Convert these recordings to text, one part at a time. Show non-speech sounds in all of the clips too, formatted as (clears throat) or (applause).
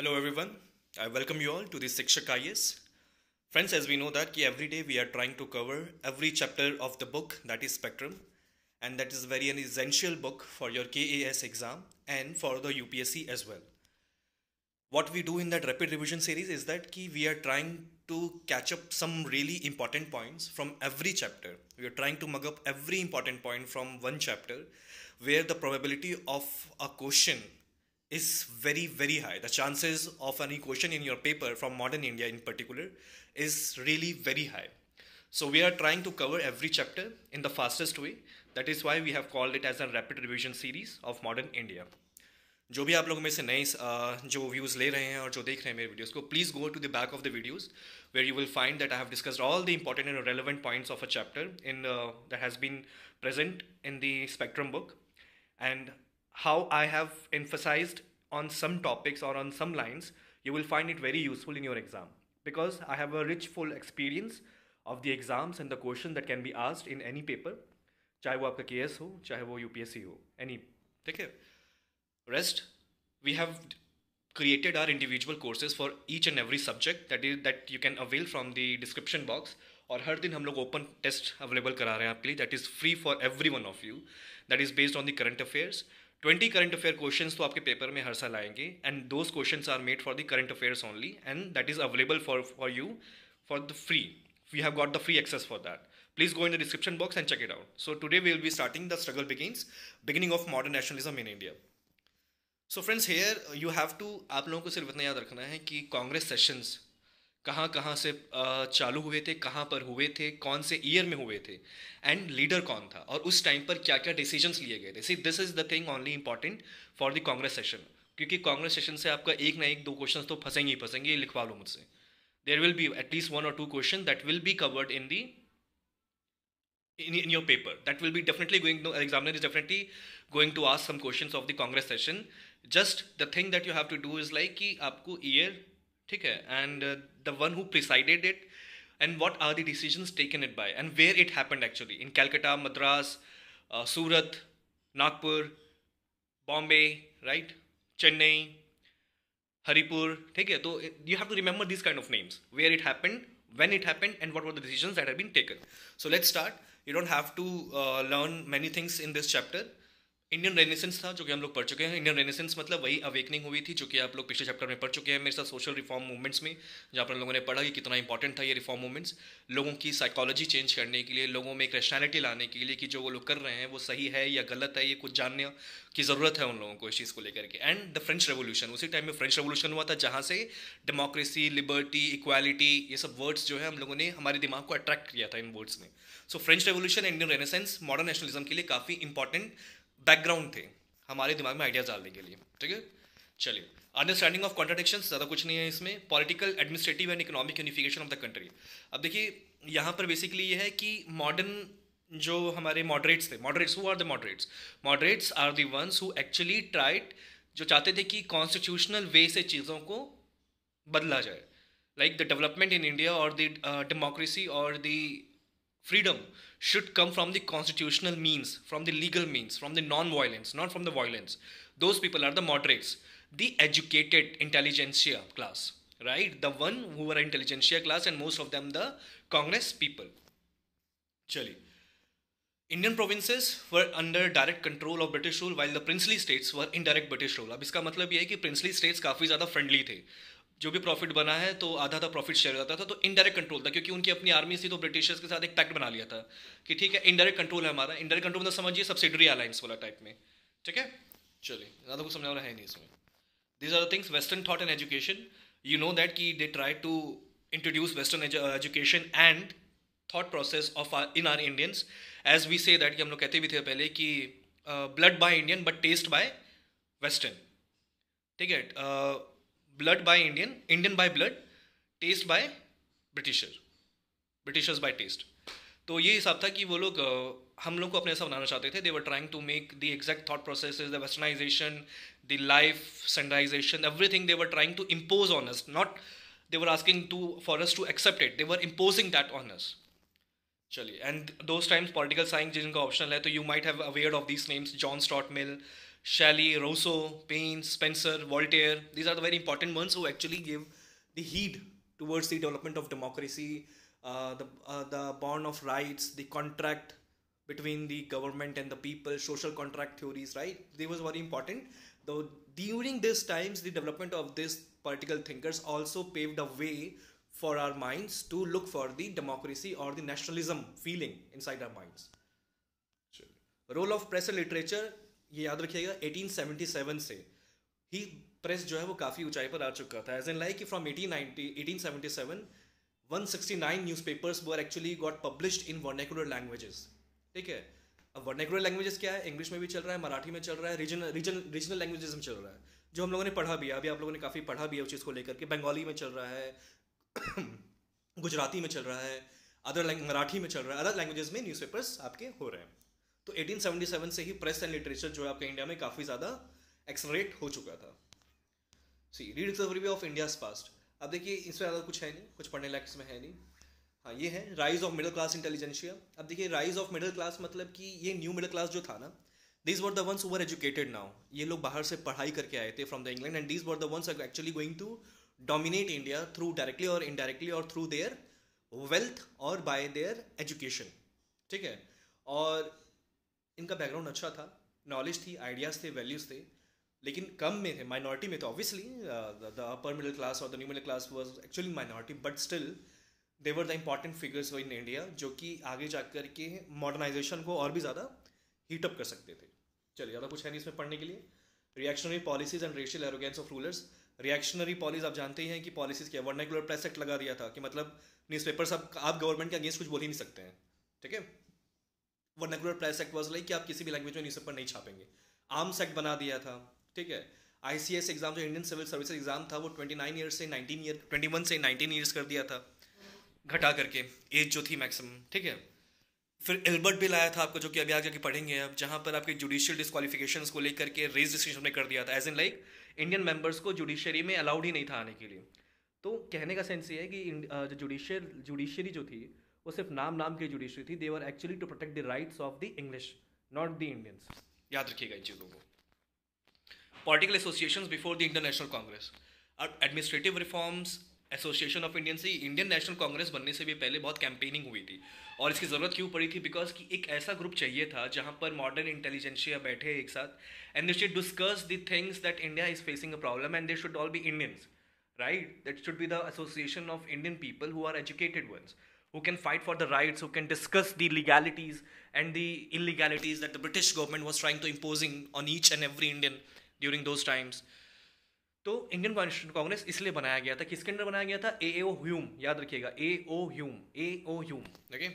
Hello everyone. I welcome you all to the Sikshak IS. Friends, as we know that every day we are trying to cover every chapter of the book that is Spectrum and that is very an essential book for your KAS exam and for the UPSC as well. What we do in that rapid revision series is that we are trying to catch up some really important points from every chapter. We are trying to mug up every important point from one chapter where the probability of a question is very very high the chances of any equation in your paper from modern india in particular is really very high so we are trying to cover every chapter in the fastest way that is why we have called it as a rapid revision series of modern india जो भी आप लोगों में से नए जो views ले रहे हैं और जो देख रहे हैं मेरे वीडियोस को please go to the back of the videos where you will find that I have discussed all the important and relevant points of a chapter in that has been present in the spectrum book and how I have emphasized on some topics or on some lines, you will find it very useful in your exam because I have a rich, full experience of the exams and the question that can be asked in any paper, चाहे वो आपका के हो चाहे वो you हो any. ठीक है Rest we have created our individual courses for each and every subject that is that you can avail from the description box और हर दिन हम लोग ओपन टेस्ट अवेलेबल करा रहे हैं आपके लिए that is free for every one of you that is based on the current affairs twenty current affair question तो आपके पेपर में हर साल आएंगे and those questions are made for the current affairs only and that is available for for you for the free we have got the free access for that please go in the description box and check it out so today we will be starting the struggle begins beginning of modern nationalism in India so friends here you have to आप लोगों को सिर्फ इतना याद रखना है कि Congress sessions कहाँ कहाँ से चालू हुए थे कहाँ पर हुए थे कौन से ईयर में हुए थे एंड लीडर कौन था और उस टाइम पर क्या क्या डिसीजंस लिए गए थे see this is the thing only important for the Congress session क्योंकि कांग्रेस सेशन से आपका एक ना एक दो क्वेश्चन तो फंसेंगे ही फंसेंगे लिखवा लो मुझसे there will be at least one और two question that will be covered in the in in your paper that will be definitely going to examiner is definitely going to ask some questions of the congress session just the thing that you have to do is कि आपको year ठीक है and the one who presided it and what are the decision taken it by and where it happened actually in Calcutta Madras Surat Nagpur Bombay right Chennai Haripur ठीक है तो you have to remember this kind of names where it happened when it happened and what were the decisions that have been taken so let's start you don't have to uh, learn many things in this chapter Indian renaissance था जो कि हम लोग पढ़ चुके हैं Indian renaissance मतलब वही अवेकनिंग हुई थी जो कि आप लोग पिछले चैप्टर में पढ़ चुके हैं मेरे साथ सोशल रिफॉर्म मूवमेंट्स में जहाँ पर लोगों ने पढ़ा कि कितना इंपॉर्टेंट था ये रिफॉर्म मूवमेंट्स लोगों की साइकोलॉजी चेंज करने के लिए लोगों में एक रेशनैलिटी लाने के लिए कि जो वो लोग कर रहे हैं वो सही है या गलत है ये कुछ जानने की ज़रूरत है उन लोगों को इस चीज़ को लेकर के एंड द फ्रेंच रेवोल्यूशन उसी टाइम में फ्रेंच रेवोल्यूशन हुआ था जहाँ से डेमोक्रेसी लिबर्टी इक्वालिटी ये सब वर्ड्स जो है हम लोगों ने हमारे दिमाग को अट्रैक्ट किया था इन वर्ड्स में so French revolution Indian renaissance modern nationalism के लिए काफ़ी इंपॉर्टेंट बैकग्राउंड थे हमारे दिमाग में आइडियाज डालने के लिए ठीक है चलिए अंडरस्टैंडिंग ऑफ कॉन्ट्राडिक्शन ज़्यादा कुछ नहीं है इसमें political administrative and economic unification of the country अब देखिए यहाँ पर बेसिकली ये है कि मॉडर्न जो हमारे मॉडरेट्स थे moderates who are the moderates moderates are the ones who actually tried जो चाहते थे कि कॉन्स्टिट्यूशनल वे से चीज़ों को बदला जाए like the development in India और द डेमोक्रेसी और the freedom should come from the constitutional means, from the legal means, from the non violence, not from the violence. Those people are the moderates, the educated intelligentsia class, right? The one who are intelligentsia class, and most of them the Congress people. Chali. Indian provinces were under direct control of British rule, while the princely states were indirect British rule. Rule अब इसका मतलब यह है कि princely states काफ़ी ज़्यादा friendly थे जो भी प्रॉफिट बना है तो आधा आधा प्रॉफिट शेयर जाता था तो इनडायरेक्ट कंट्रोल था क्योंकि उनकी अपनी आर्मी थी तो ब्रिटिशर्स के साथ एक पैक्ट बना लिया था कि ठीक है इनडायरेक्ट कंट्रोल है हमारा इनडायरेक्ट कंट्रोल मतलब समझिए सब्सिडरी अलायंस वाला टाइप में ठीक है चलिए ज़्यादा कुछ समझाना है नहीं इसमें these are things western thought and education you know that कि they try to introduce western education and thought process of in our Indians as we say that कि हम लोग कहते भी थे पहले कि blood by Indian but taste by western ठीक है uh, blood by Indian Indian by blood taste by Britisher Britishers by taste तो ये हिसाब था कि वो लोग हम लोग को अपने ऐसा बनाना चाहते थे they were trying to make the exact thought process the westernization the life standardization everything they were trying to impose on us not they were asking to for us to accept it they were imposing that on us चलिए and those times political science जिनका option है तो you might have aware of this names John Stuart Mill Shelley, Rousseau, Paine, Spencer, Voltaire. These are the very important ones who actually gave the heed towards the development of democracy, uh, the uh, the bond of rights, the contract between the government and the people, social contract theories. Right, they was very important. Though during these times, the development of these political thinkers also paved a way for our minds to look for the democracy or the nationalism feeling inside our minds. Sure. Role of press and literature ये याद रखिएगा 1877 से ही press जो है वो काफ़ी ऊंचाई पर आ चुका था as an like from 1890 1877 papers वो are actually got publish in vernacular languages ठीक है अब वर्नेकुलर लैंग्वेजेस क्या है इंग्लिश में भी चल रहा है मराठी में चल रहा है रीजन रीजन रीजनल लैंग्वेजेस में चल रहा है जो हम लोगों ने पढ़ा भी है अभी आप लोगों ने काफ़ी पढ़ा भी है उस चीज़ को लेकर के बंगाली में चल रहा है गुजराती में चल रहा है अदर मराठी में चल रहा है अदर लैंग्वेजेस में न्यूज़पेपर्स आपके हो रहे हैं तो 1877 से ही प्रेस एंड लिटरेचर जो है आपके इंडिया में काफ़ी ज़्यादा एक्सलरेट हो चुका था see read review of India past अब देखिए इसमें ज़्यादा कुछ है नहीं कुछ पढ़ने लायक इसमें है नहीं हाँ ये है rise of middle class intelligentsia अब देखिए राइज ऑफ मिडिल क्लास मतलब कि ये न्यू मिडिल क्लास जो था ना this were the ones over educated now ये लोग बाहर से पढ़ाई करके आए थे from the England and this were the ones are actually going to dominate India through directly और इनडायरेक्टली और थ्रू देयर वेल्थ और बाय देयर एजुकेशन ठीक है और इनका बैकग्राउंड अच्छा था नॉलेज थी आइडियाज़ थे वैल्यूज़ थे लेकिन कम में थे माइनॉरिटी में थे obviously the upper middle class और the new middle class was actually minority but still they were the important figures in India जो कि आगे जा करके मॉडर्नाइजेशन को और भी ज़्यादा हीटअप कर सकते थे चलिए ज़्यादा कुछ है नहीं इसमें पढ़ने के लिए reactionary policies and racial arrogance of rulers reactionary policy आप जानते ही हैं कि पॉलिसीज क्या वर्नैकुलर प्रेस एक्ट लगा दिया था कि मतलब न्यूज़पेपर्स सब आप गवर्नमेंट के अगेंस्ट कुछ बोल ही नहीं सकते हैं ठीक है vernacular press act was like कि आप किसी भी लैंग्वेज में न्यूज़पेपर नहीं छापेंगे आर्म्स एक्ट बना दिया था ठीक है आई सी एस एग्जाम जो इंडियन सिविल सर्विस एग्जाम था वो ट्वेंटी नाइन ईयर से नाइनटीन ईयर ट्वेंटी वन से नाइनटीन ईयर्स कर दिया था घटा करके एज जो थी मैक्सिमम ठीक है फिर एल्बर्ट भी लाया था आपको जो कि अभी आगे जाके पढ़ेंगे अब जहाँ पर आपके जुडिशियल डिस्कालिफिकेशन को लेकर के रेज डिस्क्रिप्शन में कर दिया था as in like Indian members को जुडिशरी में अलाउड ही नहीं था आने के लिए तो कहने का सेंस ये है कि जो जुडिशियल जुडिशरी जो थी वो सिर्फ नाम नाम की जुडिशरी थी they were actually to protect the rights of the English not the Indians याद रखिएगा इन चीज़ों को political association before the international Congress administrative reforms association of Indian से इंडियन नेशनल कांग्रेस बनने से भी पहले बहुत कैंपेनिंग हुई थी और इसकी ज़रूरत क्यों पड़ी थी बिकॉज कि एक ऐसा ग्रुप चाहिए था जहाँ पर मॉडर्न इंटेलिजेंशिया बैठे एक साथ and they should discuss the things that India is facing a problem and they should all be Indians right that should be the association of Indian people who are educated ones who can fight for the rights, who can discuss the legalities and the illegalities that the British government was trying to imposing on each and every Indian during those times. तो Indian constitution Congress इसलिए बनाया गया था किसके under बनाया गया था ए O Hume याद रखिएगा A O Hume A O Hume okay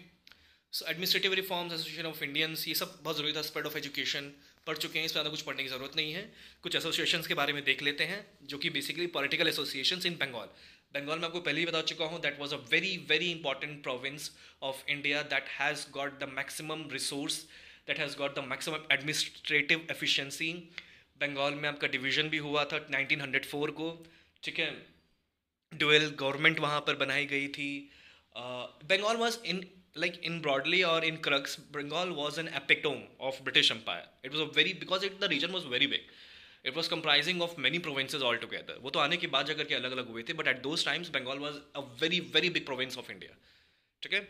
so administrative reforms association of Indians ये सब बहुत ज़रूरी था स्प्रेड ऑफ एजुकेशन पढ़ चुके हैं इस ज़्यादा कुछ पढ़ने की ज़रूरत नहीं है कुछ एसोसिएशन के बारे में देख लेते हैं जो कि basically political association in Bengal Bengal में आपको पहले ही बता चुका हूँ that was a very very important province of India that has got the maximum resource that has got the maximum administrative efficiency Bengal में आपका डिवीजन भी हुआ था 1904 को ठीक है डुअल गवर्नमेंट वहाँ पर बनाई गई थी Bengal was in like in broadly और in crux Bengal was an epitome of British empire it was a very because it the reason was very big it was comprising of many provinces all together वो तो आने के बाद जाकर के अलग अलग हुए थे but at those times Bengal was a very very big province of India ठीक है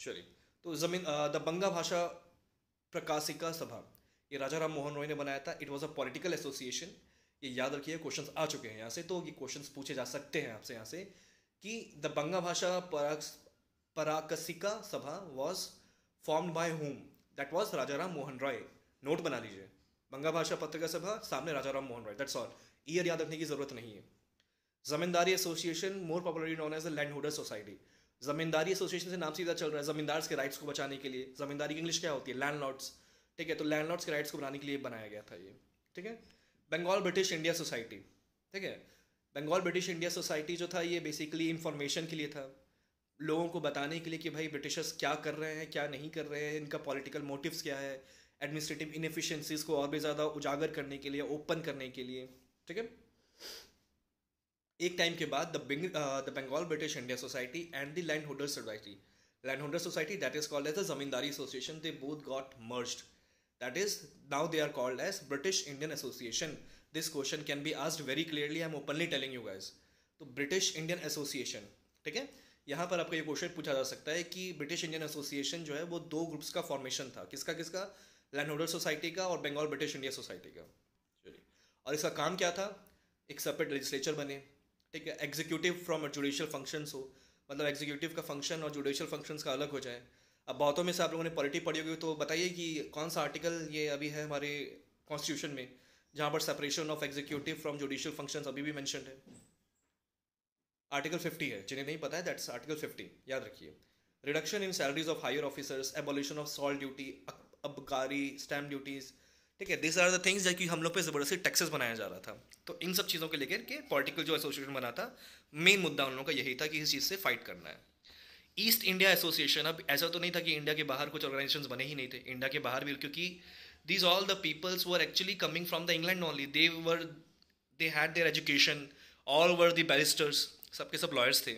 चलिए तो जमीन द बंगा भाषा प्रकाशिका सभा ये राजा राम मोहन रॉय ने बनाया था it was a political association ये याद रखिए क्वेश्चन आ चुके हैं यहाँ से तो ये क्वेश्चन पूछे जा सकते हैं आपसे यहाँ से कि the Banga Bhasha Prakashika Sabha was formed by whom that was Raja Ram Mohan Roy note बना लीजिए बंगा भाषा पत्रिका सभा सामने Raja Ram Mohan Roy that's all year याद रखने की जरूरत नहीं है Zamindari association more popularly known as the land holder society Zamindari association से नाम सीधा चल रहा है जमींदार के राइट्स को बचाने के लिए जमींदारी की इंग्लिश क्या होती है लैंड लॉर्ड्स ठीक है तो लैंड लॉर्ड्स के राइट्स को बनाने के लिए बनाया गया था ये ठीक है बंगाल ब्रिटिश इंडिया सोसाइटी ठीक है बंगाल ब्रिटिश इंडिया सोसाइटी जो था ये बेसिकली इंफॉर्मेशन के लिए था लोगों को बताने के लिए कि भाई ब्रिटिशर्स क्या कर रहे हैं क्या नहीं कर रहे हैं इनका पॉलिटिकल मोटिव्स क्या है एडमिनिस्ट्रेटिव इनफिशेंसीज को और भी ज़्यादा उजागर करने के लिए ओपन करने के लिए ठीक है एक टाइम के बाद the Bengal British India society and the land holder society land holder society that is called as the Zamindari association they both got merged is now they are called as British Indian association this question can be asked very clearly I am openly telling you guys तो British Indian association ठीक है यहाँ पर आपका ये question पूछा जा सकता है कि ब्रिटिश इंडियन एसोसिएशन जो है वो दो ग्रुप्स का फॉर्मेशन था किसका किसका लैंड होल्डर सोसाइटी का और बंगाल ब्रिटिश इंडिया सोसाइटी का चलिए और इसका काम क्या था एक सेपरेट लेजिस्लेचर बने ठीक है एग्जीक्यूटिव फ्रॉम जुडिशियल फंक्शंस हो मतलब एग्जीक्यूटिव का फंक्शन और जुडिशियल फंक्शंस का अलग हो जाए अब बहुतों में से आप लोगों ने पॉलिटी पढ़ी होगी तो बताइए कि कौन सा आर्टिकल ये अभी है हमारे कॉन्स्टिट्यूशन में जहाँ पर separation of executive from judicial functions अभी भी मैंशन है आर्टिकल फिफ्टी है जिन्हें नहीं पता है दैट्स आर्टिकल फिफ्टी याद रखिए reduction in salaries of higher officers abolition of salt duty अबकारी स्टैम्प ड्यूटीज़ ठीक है दिस आर द थिंग्स कि हम लोग पे ज़बरदस्ती टैक्सेस बनाया जा रहा था तो इन सब चीज़ों के लेकर के पॉलिटिकल जो एसोसिएशन बना था मेन मुद्दा उन लोगों का यही था कि इस चीज़ से फाइट करना है ईस्ट इंडिया एसोसिएशन अब ऐसा तो नहीं था कि इंडिया के बाहर कुछ ऑर्गेनाइजेशन बने ही नहीं थे इंडिया के बाहर भी क्योंकि these all the peoples were actually coming from the England only they were they had their education all were the barristers सबके सब लॉयर्स थे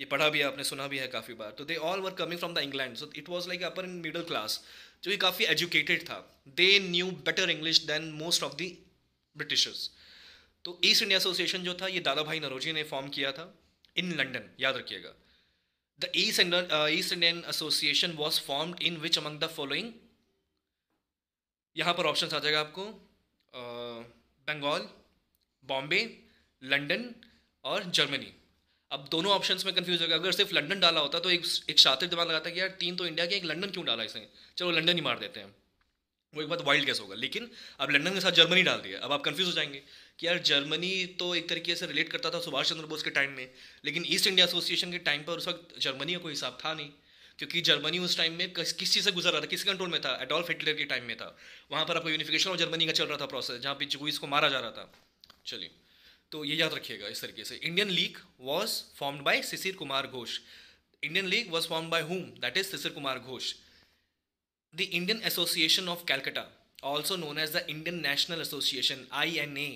ये पढ़ा भी है आपने सुना भी है काफ़ी बार तो they all were coming from the England so it was like upper in middle class जो कि काफ़ी एजुकेटेड था they knew better English than most of the Britishers तो ईस्ट इंडिया एसोसिएशन जो था ये दादा भाई नरोजी ने फॉर्म किया था इन लंडन याद रखिएगा the East East Indian association was form in which among the following यहाँ पर ऑप्शन आ जाएगा आपको बंगाल बॉम्बे लंडन और जर्मनी अब दोनों ऑप्शंस में कंफ्यूज हो गया अगर सिर्फ लंदन डाला होता तो एक एक शातिर दिमाग लगाता कि यार तीन तो इंडिया के एक लंदन क्यों डाला इसने चलो लंदन ही मार देते हैं वो एक बात वाइल्ड कैस होगा लेकिन अब लंदन के साथ जर्मनी डाल दिया अब आप कन्फ्यूज हो जाएंगे कि यार जर्मनी तो एक तरीके से रिलेट करता था सुभाष चंद्र बोस के टाइम में लेकिन ईस्ट इंडिया एसोसिएशन के टाइम पर उस वक्त जर्मनी का कोई हिसाब था नहीं क्योंकि जर्मनी उस टाइम में किस किस चीज़ से गुजर रहा था किस कंट्रोल में था एडोल्फ हिटलर के टाइम में था वहाँ पर आपको यूनिफिकेशन और जर्मनी का चल रहा था प्रोसेस जहाँ पे जो को मारा जा रहा था चलिए तो ये याद रखिएगा इस तरीके से Indian league was formed by Shishir Kumar Ghosh Indian league was form by whom that is Shishir Kumar Ghosh the Indian association of Calcutta also known as the Indian national association I N A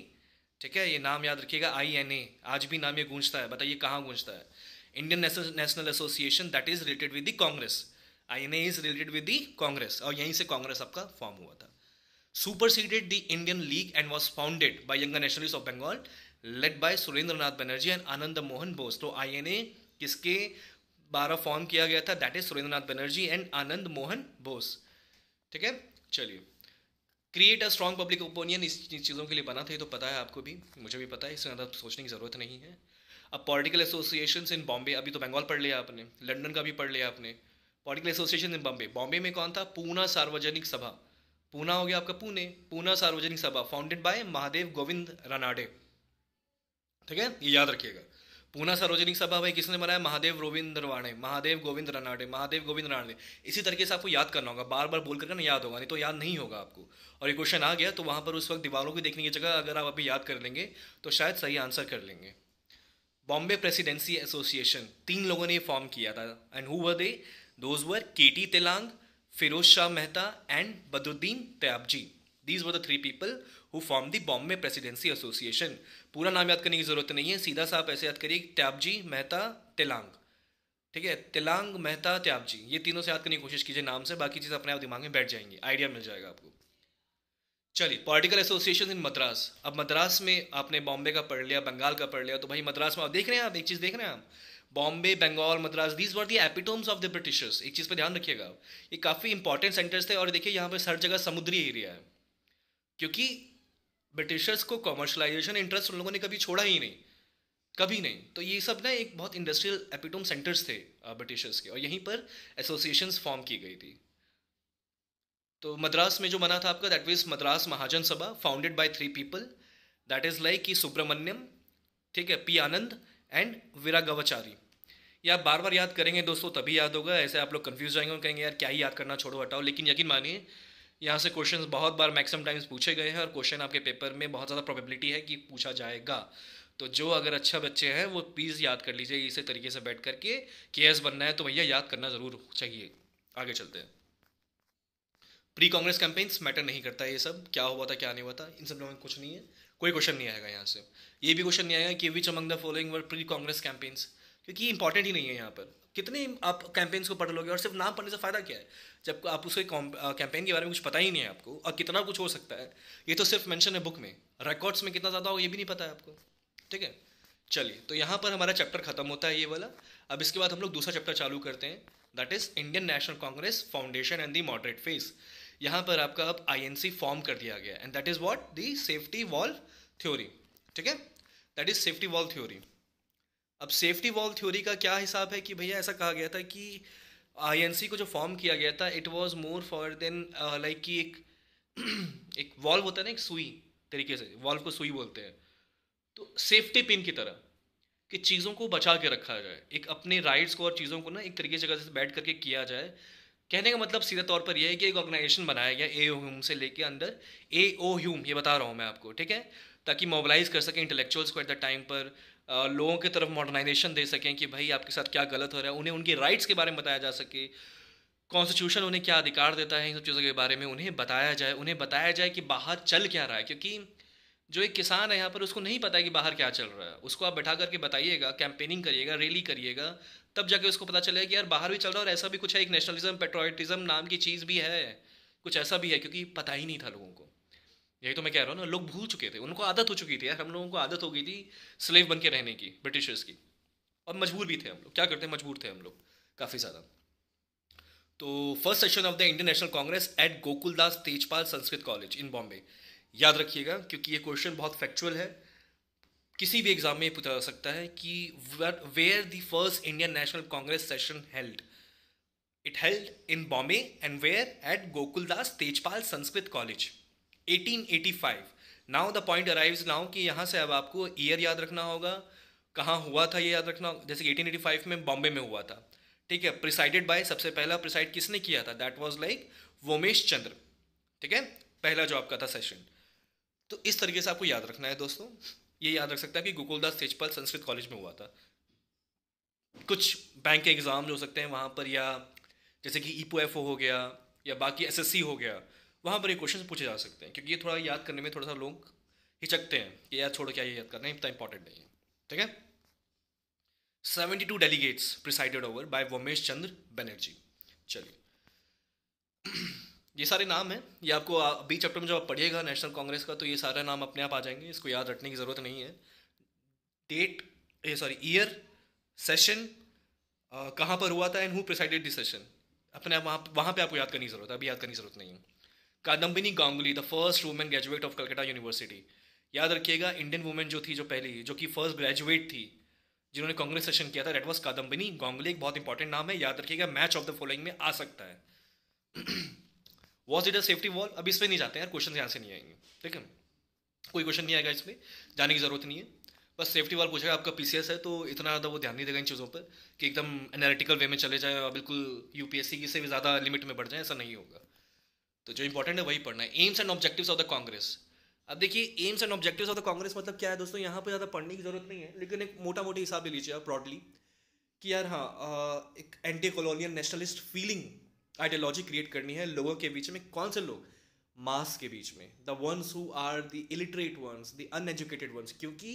ठीक है ये नाम याद रखिएगा आई एन ए आज भी नाम ये गूंजता है बताइए कहाँ गूंजता है Indian national association that is related with the Congress I N A is related with the Congress और यहीं से कांग्रेस आपका फॉर्म हुआ था superseded the Indian league and was founded by younger nationalist of Bengal led by Surendra Nath Banerjee and Anand Mohan Bose तो आई किसके बारह फॉर्म किया गया था that is Surendra Nath Banerjee and Anand Mohan Bose ठीक है चलिए create a strong public opinion इस चीज़ों के लिए बना था ये तो पता है आपको भी मुझे भी पता है इससे ज़्यादा सोचने की ज़रूरत नहीं है अब पॉलिटिकल एसोसिएशन इन बॉम्बे अभी तो बंगाल पढ़ लिया आपने लंदन का भी पढ़ लिया आपने political association in Bombay Bombay में कौन था पूना सार्वजनिक सभा पूना हो गया आपका पुणे पूना सार्वजनिक सभा फाउंडेड बाय महादेव गोविंद रनाडे ठीक है ये याद रखिएगा पूना सार्वजनिक सभा भाई किसने बनाया महादेव गोविंद रवाणे महादेव गोविंद रनाडे महादेव गोविंद राणे इसी तरीके से आपको याद करना होगा बार बार बोल करके ना याद होगा नहीं तो याद नहीं होगा आपको और ये क्वेश्चन आ गया तो वहाँ पर उस वक्त दीवारों को देखने की जगह अगर आप अभी याद कर लेंगे तो शायद सही आंसर कर लेंगे बॉम्बे प्रेसिडेंसी एसोसिएशन तीन लोगों ने ये फॉर्म किया था and who were they those were K T Telang Firoz Shah Mehta and Badruddin Tyabji these were the three people who form the Bombay presidency association पूरा नाम याद करने की ज़रूरत नहीं है सीधा सा आप ऐसे याद करिए त्याबजी मेहता तेलांग ठीक है तेलांग मेहता त्याबजी ये तीनों से याद करने की कोशिश कीजिए नाम से बाकी चीज़ अपने आप दिमाग में बैठ जाएंगी आइडिया मिल जाएगा आपको चलिए पॉलिटिकल एसोसिएशन इन मद्रास अब मद्रास में आपने बॉम्बे का पढ़ लिया बंगाल का पढ़ लिया तो भाई मद्रास में आप देख रहे हैं आप एक चीज़ देख रहे हैं आप Bombay Bengal Madras these were the epitomes of the britishers एक चीज़ पर ध्यान रखिएगा ये काफ़ी इंपॉर्टेंट सेंटर्स थे और देखिए यहाँ पर हर जगह समुद्री एरिया है क्योंकि ब्रिटिशर्स को कॉमर्शलाइजेशन इंटरेस्ट उन लोगों ने कभी छोड़ा ही नहीं कभी नहीं तो ये सब ना एक बहुत इंडस्ट्रियल एपिटोम सेंटर्स थे ब्रिटिशर्स के और यहीं पर एसोसिएशंस फॉर्म की गई थी तो मद्रास में जो बना था आपका दैट मीज Madras Mahajan Sabha founded by three people that is like की सुब्रमण्यम ठीक है पी आनंद एंड विरागवाचारी ये आप बार बार याद करेंगे दोस्तों तभी याद होगा ऐसे आप लोग कन्फ्यूज जाएंगे और कहेंगे यार क्या ही याद करना छोड़ो हटाओ लेकिन यकीन मानिए यहाँ से क्वेश्चन बहुत बार मैक्सिमम टाइम्स पूछे गए हैं और क्वेश्चन आपके पेपर में बहुत ज़्यादा प्रोबेबिलिटी है कि पूछा जाएगा तो जो अगर अच्छा बच्चे हैं वो प्लीज़ याद कर लीजिए इसी तरीके से बैठ करके के एस बनना है तो भैया याद करना ज़रूर चाहिए आगे चलते हैं प्री कांग्रेस कैंपेन्स मैटर नहीं करता ये सब क्या हुआ था क्या नहीं हुआ था इन सब लोगों में कुछ नहीं है कोई क्वेश्चन नहीं आएगा यहाँ से ये भी क्वेश्चन नहीं आएगा कि which among the following were pre Congress campaigns क्योंकि इंपॉर्टेंट ही नहीं है यहाँ पर कितनी आप कैंपेन्स को पढ़ लोगे और सिर्फ नाम पढ़ने से फ़ायदा क्या है जब आप उसके कैंपेन के बारे में कुछ पता ही नहीं है आपको और कितना कुछ हो सकता है ये तो सिर्फ मेंशन है बुक में रिकॉर्ड्स में कितना ज़्यादा हो ये भी नहीं पता है आपको ठीक है चलिए तो यहाँ पर हमारा चैप्टर खत्म होता है ये वाला अब इसके बाद हम लोग दूसरा चैप्टर चालू करते हैं that is Indian national Congress foundation and the moderate phase यहाँ पर आपका अब आई फॉर्म कर दिया गया and that is what the safety wall theory ठीक है that is safety wall theory अब सेफ्टी वॉल थ्योरी का क्या हिसाब है कि भैया ऐसा कहा गया था कि आईएनसी को जो फॉर्म किया गया था it was more for then like कि एक (clears throat) एक वॉल्व होता है ना एक सुई तरीके से वॉल्व को सुई बोलते हैं तो सेफ्टी पिन की तरह कि चीज़ों को बचा के रखा जाए एक अपने राइट्स को और चीज़ों को ना एक तरीके से जगह से बैठ करके किया जाए कहने का मतलब सीधे तौर पर यह है कि एक ऑर्गेनाइजेशन बनाया गया ए ह्यूम से लेके अंदर ए ओ ह्यूम ये बता रहा हूँ मैं आपको ठीक है ताकि मोबालाइज कर सके इंटेलेक्चुअल्स को एट द टाइम पर लोगों की तरफ मॉडर्नाइजेशन दे सकें कि भाई आपके साथ क्या गलत हो रहा है उन्हें उनकी राइट्स के बारे में बताया जा सके कॉन्स्टिट्यूशन उन्हें क्या अधिकार देता है इन सब चीज़ों के बारे में उन्हें बताया जाए उन्हें बताया जाए कि बाहर चल क्या रहा है क्योंकि जो एक किसान है यहाँ पर उसको नहीं पता है कि बाहर क्या चल रहा है उसको आप बैठा करके बताइएगा कैंपेनिंग करिएगा रैली करिएगा तब जाके उसको पता चलेगा कि यार बाहर भी चल रहा है और ऐसा भी कुछ है एक नेशनलिज्म पेट्रोटिज़म नाम की चीज़ भी है कुछ ऐसा भी है क्योंकि पता ही नहीं था लोगों को यही तो मैं कह रहा हूँ ना लोग भूल चुके थे उनको आदत हो चुकी थी यार हम लोगों को आदत हो गई थी स्लेव बन के रहने की ब्रिटिशर्स की और मजबूर भी थे हम लोग क्या करते हैं मजबूर थे हम लोग काफ़ी ज़्यादा तो first session of the Indian national Congress at Gokuldas Tejpal Sanskrit college in Bombay याद रखिएगा क्योंकि ये क्वेश्चन बहुत फैक्चुअल है किसी भी एग्जाम में पूछा जा सकता है कि where the first Indian national Congress session held it held in Bombay and where at Gokuldas Tejpal Sanskrit college 1885 now the point arrives now कि यहाँ से अब आपको ईयर याद रखना होगा कहाँ हुआ था ये याद रखना जैसे कि 1885 में बॉम्बे में हुआ था ठीक है प्रिसाइडेड बाय सबसे पहला प्रिसाइड किसने किया था that was like Womesh Chandra ठीक है पहला जो आपका था सेशन तो इस तरीके से आपको याद रखना है दोस्तों ये याद रख सकता है कि गोकुलदास तेजपाल संस्कृत कॉलेज में हुआ था कुछ बैंक के एग्ज़ाम जो हो सकते हैं वहाँ पर या जैसे कि ई e हो गया या बाकी एसएससी हो गया वहाँ पर ये क्वेश्चन पूछे जा सकते हैं क्योंकि ये थोड़ा याद करने में थोड़ा सा लोग हिचकते हैं कि यार छोड़ो क्या ये याद करना है इतना इंपॉर्टेंट नहीं है ठीक है seventy two delegates presided over by Womesh Chandra Banerjee चलिए ये सारे नाम हैं ये आपको बी चैप्टर में जब आप पढ़िएगा नेशनल कांग्रेस का तो ये सारा नाम अपने आप आ जाएंगे इसको याद रखने की ज़रूरत नहीं है डेट ये सॉरी ईयर सेशन कहाँ पर हुआ था and who presided this session अपने आप वहाँ वहाँ पर आपको याद करने की ज़रूरत है अभी याद करने की ज़रूरत नहीं है Kadambini Ganguly the first women graduate of Calcutta university याद रखिएगा इंडियन वुमेन जो थी जो पहली जो कि फर्स्ट ग्रेजुएट थी जिन्होंने कांग्रेस सेशन किया था डेट वॉज कादम्बिनी गांगुली एक बहुत इंपॉर्टेंट नाम है याद रखिएगा मैच ऑफ द फॉलोइंग में आ सकता है was it a safety wall अब इसमें नहीं जाते हैं क्वेश्चन यहाँ से नहीं आएंगे ठीक है कोई क्वेश्चन नहीं आएगा इसमें जाने की जरूरत नहीं है बस सेफ्टी वाल पूछेगा आपका पी है तो इतना ज़्यादा वो ध्यान नहीं देगा इन चीज़ों पर कि एकदम एनालिटिकल वे में चले जाए और बिल्कुल यू की से भी ज़्यादा लिमिट में बढ़ जाए ऐसा नहीं होगा तो जो इंपॉर्टेंट है वही पढ़ना है aims and objective of the Congress अब देखिए aims and objective of the Congress मतलब क्या है दोस्तों यहाँ पर ज़्यादा पढ़ने की जरूरत नहीं है लेकिन एक मोटा मोटी हिसाब ले लीजिए आप ब्रॉडली कि यार हाँ एक anti colonial nationalist feeling ideology create करनी है लोगों के बीच में कौन से लोग मास के बीच में the ones who are the illiterate ones the uneducated ones क्योंकि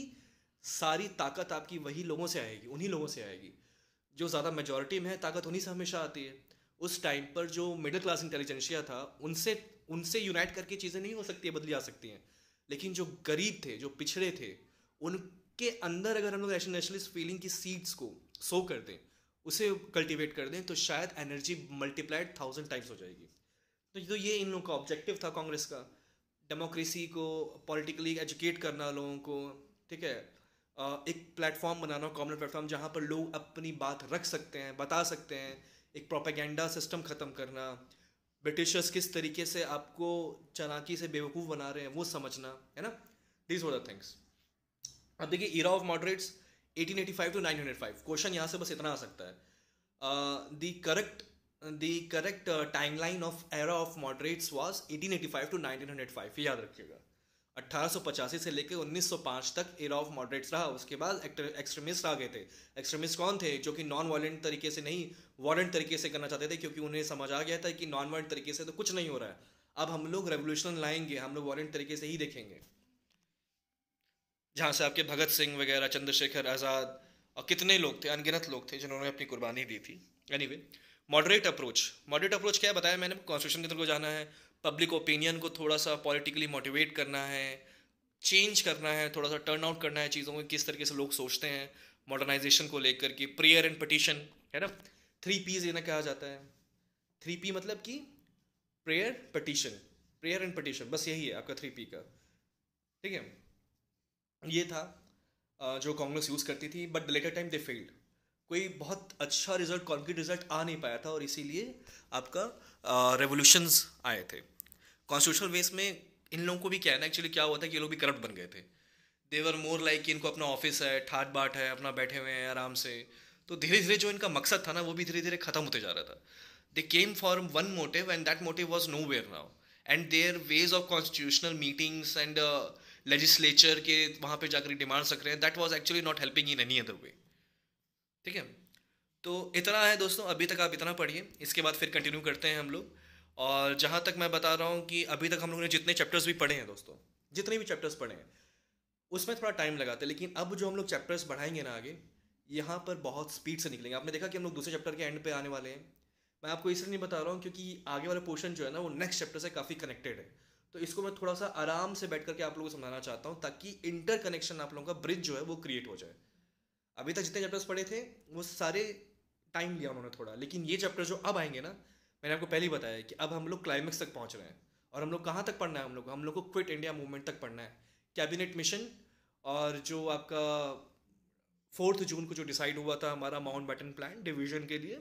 सारी ताकत आपकी वही लोगों से आएगी उन्हीं लोगों से आएगी जो ज़्यादा मेजोरिटी में है ताकत उन्हीं से हमेशा आती है उस टाइम पर जो मिडिल क्लास इंटेलिजेंशिया था उनसे उनसे यूनाइट करके चीज़ें नहीं हो सकती है बदली जा सकती हैं लेकिन जो गरीब थे जो पिछड़े थे उनके अंदर अगर हम लोग नेशनलिस्ट फीलिंग की सीड्स को सो कर दें उसे कल्टिवेट कर दें तो शायद एनर्जी मल्टीप्लाइड थाउजेंड टाइम्स हो जाएगी तो तो ये इन लोगों का ऑब्जेक्टिव था कांग्रेस का डेमोक्रेसी को पॉलिटिकली एजुकेट करना लोगों को ठीक है एक प्लेटफॉर्म बनाना कॉमन प्लेटफॉर्म जहाँ पर लोग अपनी बात रख सकते हैं बता सकते हैं एक प्रोपेगेंडा सिस्टम ख़त्म करना ब्रिटिशर्स किस तरीके से आपको चनाकी से बेवकूफ़ बना रहे हैं वो समझना है ना दीज वर द थिंग्स अब देखिए era of moderates 1885 to 905 question यहाँ से बस इतना आ सकता है the correct the correct line of era of moderates was 1885 to 1905 याद रखिएगा 1885 से लेकर 1905 तक एरा ऑफ मॉडरेट्स रहा उसके बाद एक्सट्रीमिस्ट आ गए थे एक्सट्रीमिस्ट कौन थे जो कि नॉन वायलेंट तरीके से नहीं वॉलेंट तरीके से करना चाहते थे क्योंकि उन्हें समझ आ गया था कि नॉन वायलेंट तरीके से तो कुछ नहीं हो रहा है अब हम लोग रेवोल्यूशन लाएंगे हम लोग वॉलेंट तरीके से ही देखेंगे जहाँ से आपके भगत सिंह वगैरह चंद्रशेखर आज़ाद और कितने लोग थे अनगिनत लोग थे जिन्होंने अपनी कुर्बानी दी थी anyway moderate approach moderate approach क्या है बताया मैंने कॉन्स्टिट्यूशन के थ्रू जाना है पब्लिक ओपिनियन को थोड़ा सा पॉलिटिकली मोटिवेट करना है चेंज करना है थोड़ा सा टर्न आउट करना है चीज़ों को किस तरीके से लोग सोचते हैं मॉडर्नाइजेशन को लेकर के प्रेयर एंड पटिशन है ना थ्री पीज ना कहा जाता है थ्री पी मतलब कि prayer petition prayer and petition बस यही है आपका थ्री पी का ठीक है ये था जो कांग्रेस यूज़ करती थी but later time they failed कोई बहुत अच्छा रिजल्ट कॉन्क्रीट रिजल्ट आ नहीं पाया था और इसीलिए आपका रेवोल्यूशंस आए थे कॉन्स्टिट्यूशनल वेस में इन लोगों को भी क्या है ना एक्चुअली क्या हुआ था कि ये लोग भी करप्ट बन गए थे देवर मोर लाइक कि इनको अपना ऑफिस है ठाट बाट है अपना बैठे हुए हैं आराम से तो धीरे धीरे जो इनका मकसद था ना वो भी धीरे धीरे खत्म होते जा रहा था they came for one motive and that motive was nowhere now and there ways of constitutional meetings and legislature के वहाँ पर जाकर डिमांड्स रख रहे हैं that was actually not helping in any other way ठीक है तो इतना है दोस्तों अभी तक आप इतना पढ़िए इसके बाद फिर कंटिन्यू करते हैं हम लोग और जहाँ तक मैं बता रहा हूँ कि अभी तक हम लोगों ने जितने चैप्टर्स भी पढ़े हैं दोस्तों जितने भी चैप्टर्स पढ़े हैं उसमें थोड़ा टाइम लगाते लेकिन अब जो हम लोग चैप्टर्स बढ़ाएंगे ना आगे यहाँ पर बहुत स्पीड से निकलेंगे आपने देखा कि हम लोग दूसरे चैप्टर के एंड पे आने वाले हैं मैं आपको इसलिए नहीं बता रहा हूँ क्योंकि आगे वाला पोर्शन जो है ना वो नेक्स्ट चैप्टर से काफ़ी कनेक्टेड है तो इसको मैं थोड़ा सा आराम से बैठ करके आप लोगों को समझाना चाहता हूँ ताकि इंटर कनेक्शन आप लोगों का ब्रिज जो है वो क्रिएट हो जाए अभी तक जितने चैप्टर्स पढ़े थे वो सारे टाइम लिया उन्होंने थोड़ा लेकिन ये चैप्टर जो अब आएंगे ना मैंने आपको पहले ही बताया कि अब हम लोग क्लाइमेक्स तक पहुँच रहे हैं और हम लोग कहाँ तक पढ़ना है हम लोग हम लोग को क्विट इंडिया मूवमेंट तक पढ़ना है कैबिनेट मिशन और जो आपका फोर्थ जून को जो डिसाइड हुआ था हमारा माउंट बैटन प्लान डिवीजन के लिए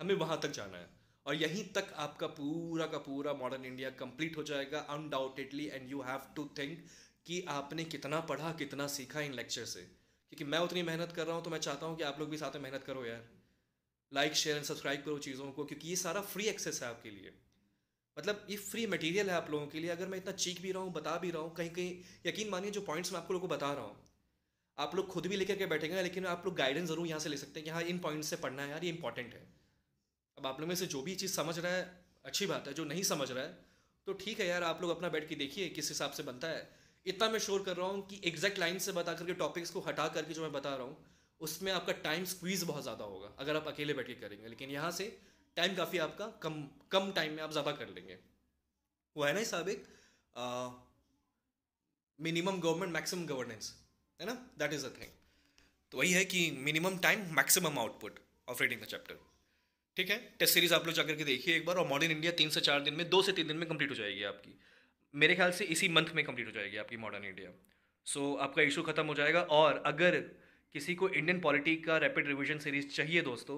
हमें वहाँ तक जाना है और यहीं तक आपका पूरा का पूरा मॉडर्न इंडिया कंप्लीट हो जाएगा undoubtedly and you have to think कि आपने कितना पढ़ा कितना सीखा इन लेक्चर से क्योंकि मैं उतनी मेहनत कर रहा हूँ तो मैं चाहता हूँ कि आप लोग भी साथ में मेहनत करो यार लाइक शेयर एंड सब्सक्राइब करो चीज़ों को क्योंकि ये सारा फ्री एक्सेस है आपके लिए मतलब ये फ्री मटेरियल है आप लोगों के लिए अगर मैं इतना चीख भी रहा हूँ बता भी रहा हूँ कहीं कहीं यकीन मानिए जो पॉइंट्स मैं आपको लोगों को बता रहा हूँ आप लोग खुद भी लेकर के बैठेंगे लेकिन आप लोग गाइडेंस ज़रूर यहाँ से ले सकते हैं कि हाँ इन पॉइंट्स से पढ़ना है यार ये इंपॉर्टेंट है अब आप लोग में से जो भी चीज़ समझ रहा है अच्छी बात है जो नहीं समझ रहा है तो ठीक है यार आप लोग अपना बैठ के देखिए किस हिसाब से बनता है इतना मैं शोर कर रहा हूँ कि एग्जैक्ट लाइन से बता करके टॉपिक्स को हटा करके जो मैं बता रहा हूँ उसमें आपका टाइम स्क्वीज़ बहुत ज़्यादा होगा अगर आप अकेले बैठ के करेंगे लेकिन यहाँ से टाइम काफ़ी आपका कम कम टाइम में आप ज़्यादा कर लेंगे वो है ना हिसाब एक मिनिमम गवर्नमेंट मैक्सिमम गवर्नेंस है ना दैट इज़ अ थिंग तो वही है कि minimum time maximum output of reading the chapter ठीक है टेस्ट सीरीज आप लोग जाकर के देखिए एक बार और मॉडर्न इंडिया तीन से चार दिन में दो से तीन दिन में कंप्लीट हो जाएगी आपकी मेरे ख्याल से इसी मंथ में कंप्लीट हो जाएगी आपकी मॉडर्न इंडिया सो so, आपका इशू खत्म हो जाएगा और अगर किसी को इंडियन पॉलिटी का रैपिड रिवीजन सीरीज चाहिए दोस्तों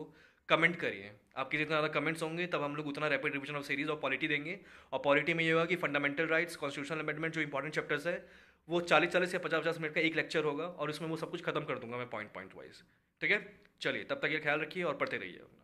कमेंट करिए आपके जितना ज़्यादा कमेंट्स होंगे तब हम लोग उतना रैपिड रिवीजन ऑफ सीरीज और पॉलिटी देंगे और पॉलिटी में ये होगा कि फंडामेंटल राइट्स कॉन्स्टिट्यूशनल अमेंडमेंट जो इंपॉर्टेंट चैप्टर्स है वो चालीस चालीस या पचास पचास मिनट का एक लेक्चर होगा और उसमें वो सब कुछ खत्म कर दूंगा मैं पॉइंट पॉइंट वाइज ठीक है चलिए तब तक ये ख्याल रखिए और पढ़ते रहिए